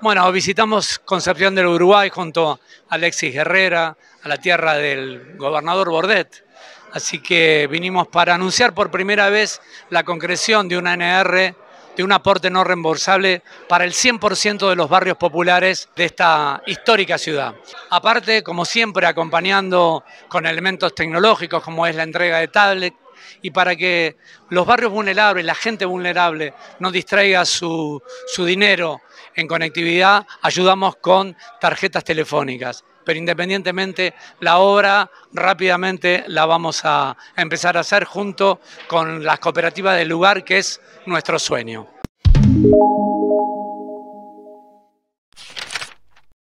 Bueno, visitamos Concepción del Uruguay junto a Alexis Herrera, a la tierra del gobernador Bordet. Así que vinimos para anunciar por primera vez la concreción de una NR, de un aporte no reembolsable para el 100% de los barrios populares de esta histórica ciudad. Aparte, como siempre, acompañando con elementos tecnológicos como es la entrega de tablets, y para que los barrios vulnerables, la gente vulnerable, no distraiga su, dinero en conectividad, ayudamos con tarjetas telefónicas. Pero independientemente, la obra rápidamente la vamos a empezar a hacer junto con las cooperativas del lugar, que es nuestro sueño.